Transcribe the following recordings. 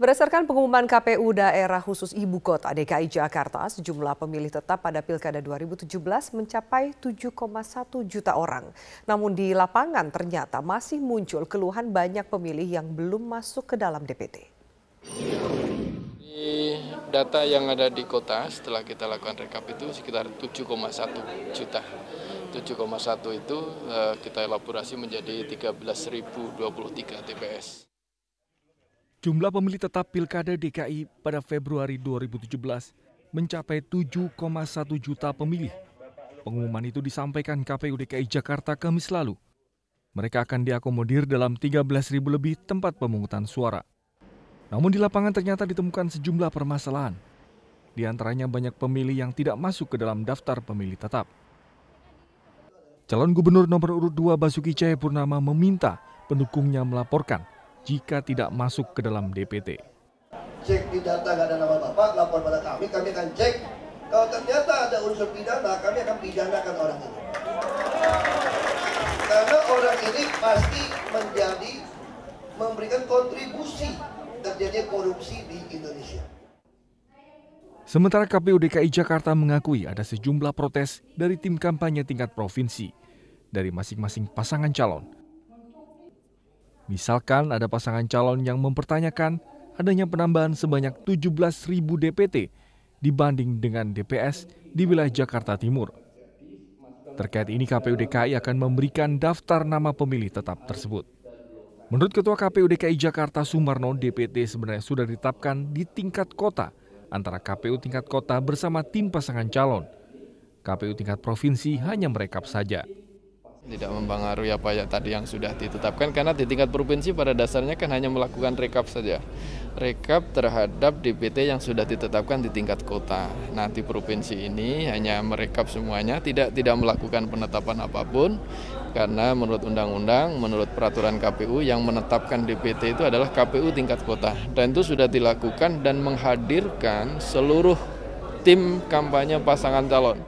Berdasarkan pengumuman KPU Daerah Khusus Ibu Kota DKI Jakarta, sejumlah pemilih tetap pada Pilkada 2017 mencapai 7,1 juta orang. Namun di lapangan ternyata masih muncul keluhan banyak pemilih yang belum masuk ke dalam DPT. Di data yang ada di kota setelah kita lakukan rekap itu sekitar 7,1 juta. 7,1 itu eh, kita elaborasi menjadi 13.023 TPS. Jumlah pemilih tetap Pilkada DKI pada Februari 2017 mencapai 7,1 juta pemilih. Pengumuman itu disampaikan KPU DKI Jakarta Kamis lalu. Mereka akan diakomodir dalam 13.000 lebih tempat pemungutan suara. Namun di lapangan ternyata ditemukan sejumlah permasalahan. Di antaranya banyak pemilih yang tidak masuk ke dalam daftar pemilih tetap. Calon Gubernur nomor urut 2 Basuki Cahayapurnama meminta pendukungnya melaporkan jika tidak masuk ke dalam DPT. Cek di data nggak ada nama Bapak, lapor pada kami, kami akan cek. Kalau ternyata ada unsur pidana, kami akan pidanakan orang ini. Karena orang ini pasti menjadi memberikan kontribusi terjadinya korupsi di Indonesia. Sementara KPU DKI Jakarta mengakui ada sejumlah protes dari tim kampanye tingkat provinsi dari masing-masing pasangan calon Misalkan ada pasangan calon yang mempertanyakan adanya penambahan sebanyak 17.000 DPT dibanding dengan DPS di wilayah Jakarta Timur. Terkait ini KPU DKI akan memberikan daftar nama pemilih tetap tersebut. Menurut Ketua KPU DKI Jakarta Sumarno, DPT sebenarnya sudah ditetapkan di tingkat kota antara KPU tingkat kota bersama tim pasangan calon. KPU tingkat provinsi hanya merekap saja tidak mempengaruhi apa ya tadi yang sudah ditetapkan karena di tingkat provinsi pada dasarnya kan hanya melakukan rekap saja rekap terhadap DPT yang sudah ditetapkan di tingkat kota Nanti provinsi ini hanya merekap semuanya tidak tidak melakukan penetapan apapun karena menurut undang-undang menurut peraturan KPU yang menetapkan DPT itu adalah KPU tingkat kota dan itu sudah dilakukan dan menghadirkan seluruh tim kampanye pasangan calon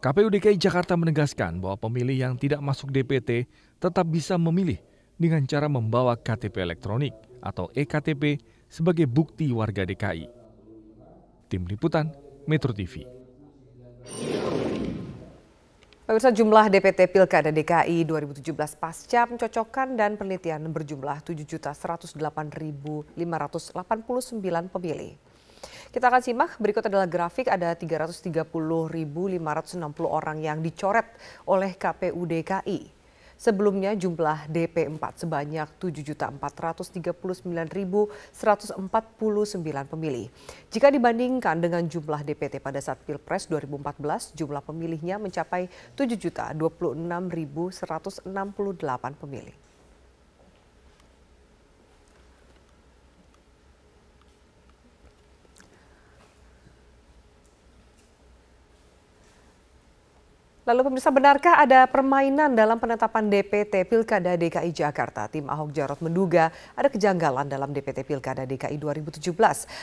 KPU DKI Jakarta menegaskan bahwa pemilih yang tidak masuk DPT tetap bisa memilih dengan cara membawa KTP elektronik atau eKTP sebagai bukti warga DKI. Tim Liputan, Metro TV. Pemirsa jumlah DPT Pilkada DKI 2017 pasca pencocokan dan penelitian berjumlah 7.108.589 pemilih. Kita akan simak berikut adalah grafik ada 330.560 orang yang dicoret oleh KPU DKI. Sebelumnya jumlah DP4 sebanyak 7.439.149 pemilih. Jika dibandingkan dengan jumlah DPT pada saat Pilpres 2014, jumlah pemilihnya mencapai 7.026.168 pemilih. Lalu pemirsa, benarkah ada permainan dalam penetapan DPT Pilkada DKI Jakarta? Tim Ahok Jarot menduga ada kejanggalan dalam DPT Pilkada DKI 2017.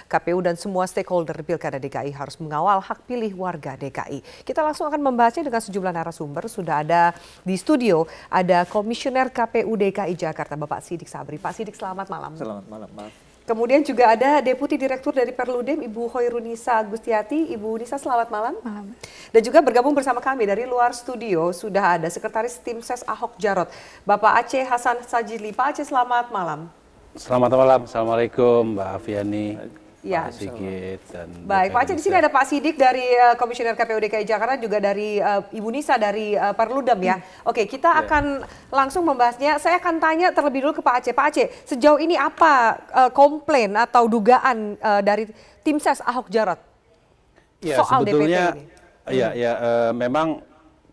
KPU dan semua stakeholder Pilkada DKI harus mengawal hak pilih warga DKI. Kita langsung akan membahasnya dengan sejumlah narasumber. Sudah ada di studio, ada Komisioner KPU DKI Jakarta, Bapak Sidik Sabri. Pak Sidik, selamat malam. Selamat malam, Mas. Kemudian juga ada Deputi Direktur dari Perludem, Ibu Hoirunisa Gustiati. Ibu Nisa, selamat malam. Malam. Dan juga bergabung bersama kami dari luar studio sudah ada Sekretaris Tim Ses Ahok Jarot, Bapak Aceh Hasan Sajili. Pak Aceh, selamat malam. Selamat malam. Assalamualaikum, Mbak Afiani ya. Pak iya, Sigit dan Baik, Pak Aceh di sini ada Pak Sidik dari eh, Komisioner KPU DKI Jakarta juga dari uh, Ibu Nisa dari uh, Perludem ya. Hmm. Oke, kita yeah. akan langsung membahasnya. Saya akan tanya terlebih dulu ke Pak Aceh. Pak Aceh, sejauh ini apa uh, komplain atau dugaan uh, dari tim ses Ahok Jarot ya, soal sebetulnya, DPT ini? Ya, hmm. ya uh, memang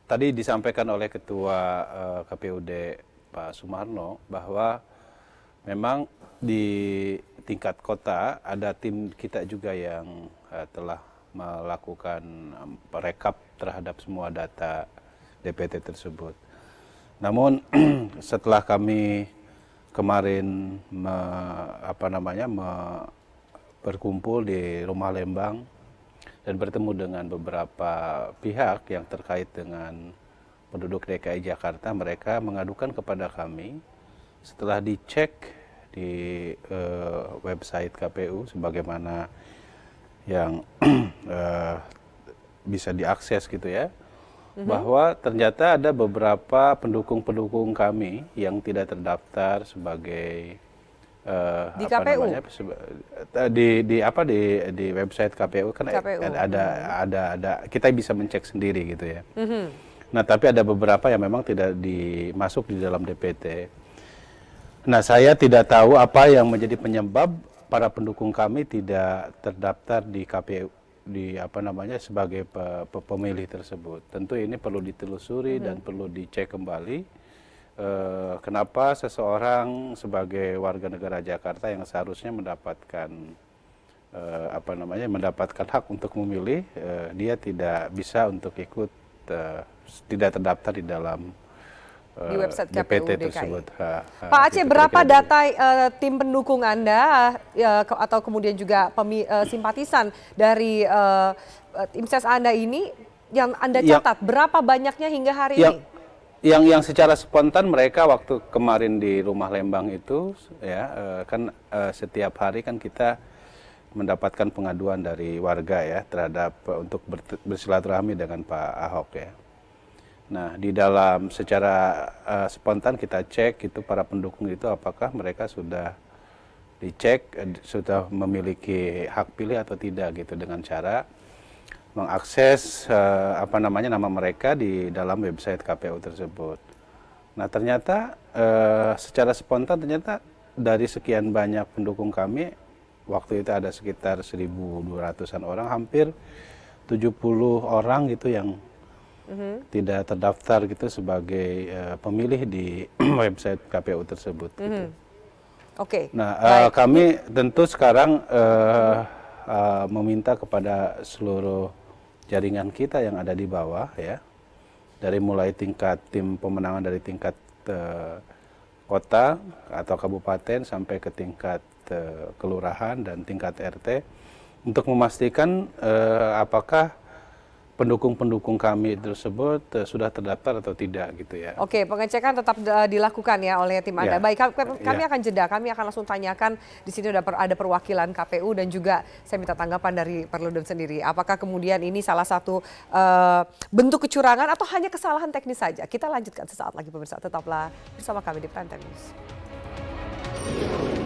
tadi disampaikan oleh Ketua uh, KPUD Pak Sumarno bahwa memang di tingkat kota ada tim kita juga yang uh, telah melakukan eh, rekap terhadap semua data DPT tersebut. Namun setelah kami kemarin me, apa namanya me, berkumpul di Rumah Lembang dan bertemu dengan beberapa pihak yang terkait dengan penduduk DKI Jakarta, mereka mengadukan kepada kami setelah dicek di uh, website KPU sebagaimana yang uh, bisa diakses gitu ya mhm. bahwa ternyata ada beberapa pendukung-pendukung kami yang tidak terdaftar sebagai uh, di apa KPU namanya, di di apa di di website KPU kan KPU. ada ada ada ada kita bisa mencek sendiri gitu ya. Mm-hmm. Nah tapi ada beberapa yang memang tidak dimasuk di dalam DPT. Nah, saya tidak tahu apa yang menjadi penyebab para pendukung kami tidak terdaftar di KPU di apa namanya sebagai pe, pe, pemilih tersebut. Tentu ini perlu ditelusuri hmm. dan perlu dicek kembali e, kenapa seseorang sebagai warga negara Jakarta yang seharusnya mendapatkan e, apa namanya mendapatkan hak untuk memilih e, dia tidak bisa untuk ikut e, tidak terdaftar di dalam Eh, di website KPU DPT DKI. Tersebut. Pak Aceh, berapa data uh, tim pendukung Anda uh, atau kemudian juga pemi, uh, simpatisan dari uh, tim ses Anda ini yang Anda catat? Ya, berapa banyaknya hingga hari ya, ini? Yang yang secara spontan mereka waktu kemarin di rumah Lembang itu ya kan setiap hari kan kita mendapatkan pengaduan dari warga ya terhadap untuk bersilaturahmi dengan Pak Ahok ya. Nah, di dalam secara uh, spontan kita cek itu para pendukung itu apakah mereka sudah dicek eh, sudah memiliki hak pilih atau tidak gitu dengan cara mengakses uh, apa namanya nama mereka di dalam website KPU tersebut. Nah, ternyata uh, secara spontan ternyata dari sekian banyak pendukung kami waktu itu ada sekitar 1.200-an orang hampir 70 orang gitu yang hmm tidak terdaftar gitu sebagai uh, pemilih di website KPU tersebut. Mm-hmm. Gitu. Hmm. Oke. Okay. Nah uh, kami tentu sekarang uh, uh, meminta kepada seluruh jaringan kita yang ada di bawah ya, dari mulai tingkat tim pemenangan dari tingkat uh, kota atau kabupaten sampai ke tingkat uh, kelurahan dan tingkat RT untuk memastikan uh, apakah pendukung-pendukung kami tersebut uh, sudah terdaftar atau tidak gitu ya. Oke, pengecekan tetap uh, dilakukan ya oleh tim Anda. Ya. Baik, kami ya. akan jeda, kami akan langsung tanyakan di sini sudah per, ada perwakilan KPU dan juga saya minta tanggapan dari Perludem sendiri. Apakah kemudian ini salah satu uh, bentuk kecurangan atau hanya kesalahan teknis saja? Kita lanjutkan sesaat lagi pemirsa. Tetaplah bersama kami di Prime News.